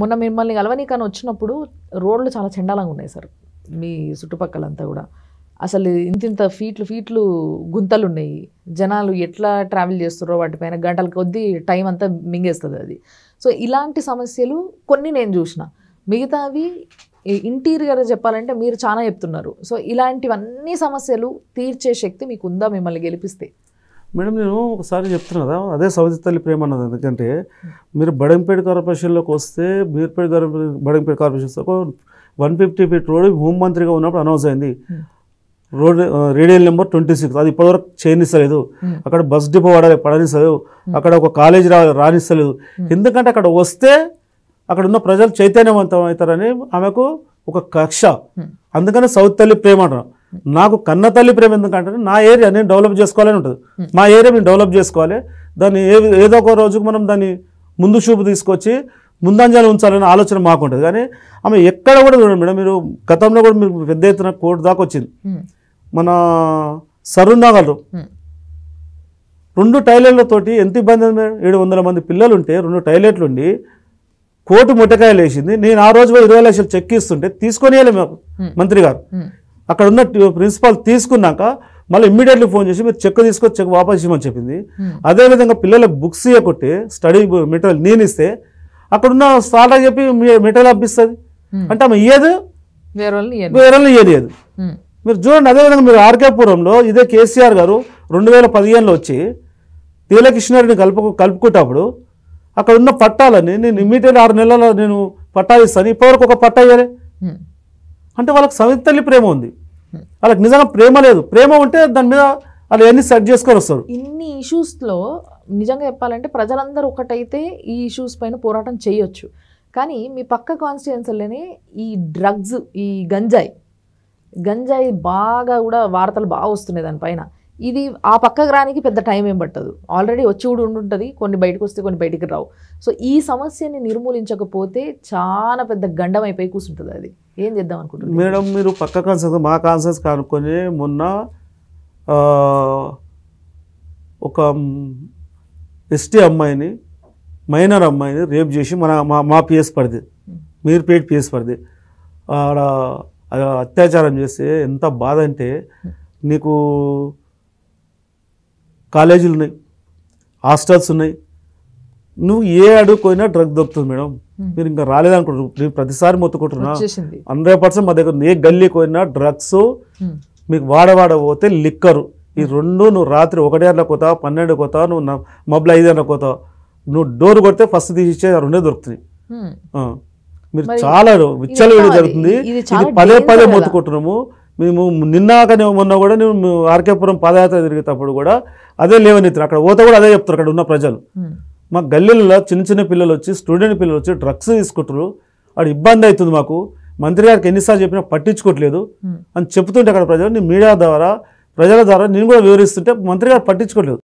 మొన్న మిమ్మల్ని కలవనీకని వచ్చినప్పుడు రోడ్లు చాలా చెండాలంగా ఉన్నాయి సార్ మీ చుట్టుపక్కలంతా కూడా అసలు ఇంత ఇంత ఫీట్లు ఫీట్లు గుంతలు ఉన్నాయి జనాలు ఎట్లా ట్రావెల్ చేస్తారో వాటిపైన గంటల కొద్దీ టైం అంతా మింగేస్తుంది అది సో ఇలాంటి సమస్యలు కొన్ని నేను చూసిన మిగతావి ఇంటీరియర్ చెప్పాలంటే మీరు చాలా చెప్తున్నారు సో ఇలాంటివన్నీ సమస్యలు తీర్చే శక్తి మీకు ఉందా మిమ్మల్ని గెలిపిస్తే మేడం నేను ఒకసారి చెప్తున్నా కదా అదే సవతి తల్లి ప్రేమ అన్నది ఎందుకంటే మీరు బడంపేట కార్పొరేషన్లోకి వస్తే Beerpet Badangpet corporation one fifty feet road హోంమంత్రిగా ఉన్నప్పుడు అనౌన్స్ అయింది hmm. Road radial number twenty six అది ఇప్పటివరకు చేయనిస్తలేదు hmm. అక్కడ బస్ డిపో వాడాలి పడనిస్తలేదు hmm. అక్కడ ఒక కాలేజీ రా రానిస్తలేదు ఎందుకంటే అక్కడ వస్తే అక్కడ ఉన్న ప్రజలు చైతన్యవంతం అవుతారని ఆమెకు ఒక కక్ష అందుకనే సౌత్ తల్లి ప్రేమ అంటారు నాకు కన్న తల్లి ప్రేమ ఎందుకంటే నా ఏరియా నేను డెవలప్ చేసుకోవాలని ఉంటుంది hmm. మా ఏరియా మేము డెవలప్ చేసుకోవాలి దాన్ని ఏ ఏదో ఒక రోజుకు మనం దాన్ని ముందు చూపు తీసుకొచ్చి ముందంజాలు ఉంచాలనే ఆలోచన మాకుంటుంది కానీ ఆమె ఎక్కడ కూడా చూడండి మేడం మీరు గతంలో కూడా మీరు పెద్ద ఎత్తున కోర్టు దాకా వచ్చింది hmm. మన సరుణాగలు hmm. రెండు టైలెట్లతోటి ఎంత ఇబ్బంది ఏడు వందల మంది పిల్లలు ఉంటే రెండు టైలెట్లు ఉండి కోటు ముట్టకాయలు వేసింది నేను ఆ రోజు కూడా ఇరవై లక్షలు చెక్ ఇస్తుంటే తీసుకొని మాకు మంత్రి గారు అక్కడ ఉన్న ప్రిన్సిపాల్ తీసుకున్నాక మళ్ళీ ఇమ్మీడియట్లీ ఫోన్ చేసి మీరు చెక్ తీసుకొచ్చి చెక్ వాపస్ ఇవ్వమని చెప్పింది hmm. అదేవిధంగా పిల్లలకు బుక్స్ ఇవ్వకొట్టి స్టడీ మెటీరియల్ నేను ఇస్తే అక్కడున్న స్టార్ట్ అని చెప్పి మెటీరియల్ అప్పిస్తుంది hmm. అంటే ఆమె ఇయ్యదు వేరే ఇయ్యలేదు hmm. మీరు చూడండి అదేవిధంగా మీరు ఆర్కేపురంలో ఇదే కేసీఆర్ గారు రెండు వేల పదిహేనులో వచ్చి తీలకృష్ణారెడ్డిని కలుపు కలుపుకుంటప్పుడు అక్కడ ఉన్న పట్టాలని నేను ఇమ్మీడియట్ ఆరు నెలల నేను పట్టాలు ఇస్తాను ఇప్పటివరకు ఒక పట్టా ఇవ్వలే అంటే వాళ్ళకి సవితల్లి ప్రేమ ఉంది వాళ్ళకి నిజంగా ప్రేమ లేదు ప్రేమ ఉంటే దాని మీద వాళ్ళు ఎన్ని సెట్ చేసుకొని వస్తారు ఇన్ని ఇష్యూస్లో నిజంగా చెప్పాలంటే ప్రజలందరూ ఒకటైతే ఈ ఇష్యూస్ పైన పోరాటం చేయొచ్చు కానీ మీ పక్క కాన్స్టిట్యున్సీలోనే ఈ డ్రగ్స్ ఈ గంజాయి గంజాయి బాగా కూడా వార్తలు బాగా వస్తున్నాయి దానిపైన ఇది ఆ పక్కకు రానికి పెద్ద టైం ఏం పట్టదు ఆల్రెడీ వచ్చి కూడా ఉండుంటుంది కొన్ని బయటకు వస్తే కొన్ని బయటికి రావు సో ఈ సమస్యని నిర్మూలించకపోతే చాలా పెద్ద గండం అయిపోయి కూర్చుంటుంది అది ఏం చేద్దాం అనుకుంటున్నారు మేడం మీరు పక్క కాన్సెన్స్ మా కాన్సెన్స్ కనుక్కొని మొన్న ఒక ఎస్టీ అమ్మాయిని మైనర్ అమ్మాయిని రేప్ చేసి మన మా మా పిఎస్ పడిది పేట్ పిఎస్ పడిది ఆడ అత్యాచారం చేస్తే ఎంత బాధ అంటే నీకు కాలేజీలు ఉన్నాయి హాస్టల్స్ ఉన్నాయి నువ్వు ఏ అడుగుకోయినా డ్రగ్ దొరుకుతుంది మేడం hmm. మీరు ఇంకా రాలేదనుకుంటున్నారు నేను ప్రతిసారి మొత్తుకుంటున్నా హండ్రెడ్ పర్సెంట్ మా దగ్గర ఏ గల్లీకి పోయినా డ్రగ్స్ hmm. మీకు వాడవాడ పోతే లిక్కరు ఈ hmm. రెండు నువ్వు రాత్రి ఒకటి అన్న కోత పన్నెండు కోత నువ్వు మబ్బులు ఐదు అన్న కోత నువ్వు డోర్ కొడితే ఫస్ట్ తీసి ఇచ్చే రెండే దొరుకుతుంది మీరు చాలా విచ్చలవిడి జరుగుతుంది ఇది పదే పదే మొత్తుకుంటున్నాము మేము నిన్నాకనే మొన్న కూడా నేను ఆర్కేపురం పాదయాత్ర తిరిగేటప్పుడు కూడా అదే లేవనెత్తారు అక్కడ పోతే కూడా అదే చెప్తారు అక్కడ ఉన్న ప్రజలు మా గల్లీలలో చిన్న చిన్న పిల్లలు వచ్చి స్టూడెంట్ పిల్లలు వచ్చి డ్రగ్స్ తీసుకుంటారు అక్కడ ఇబ్బంది అవుతుంది మాకు మంత్రి గారికి ఎన్నిసార్లు చెప్పినా పట్టించుకోవట్లేదు అని చెప్తుంటే అక్కడ ప్రజలు మీడియా ద్వారా ప్రజల ద్వారా నేను కూడా వివరిస్తుంటే మంత్రి గారు పట్టించుకోలేదు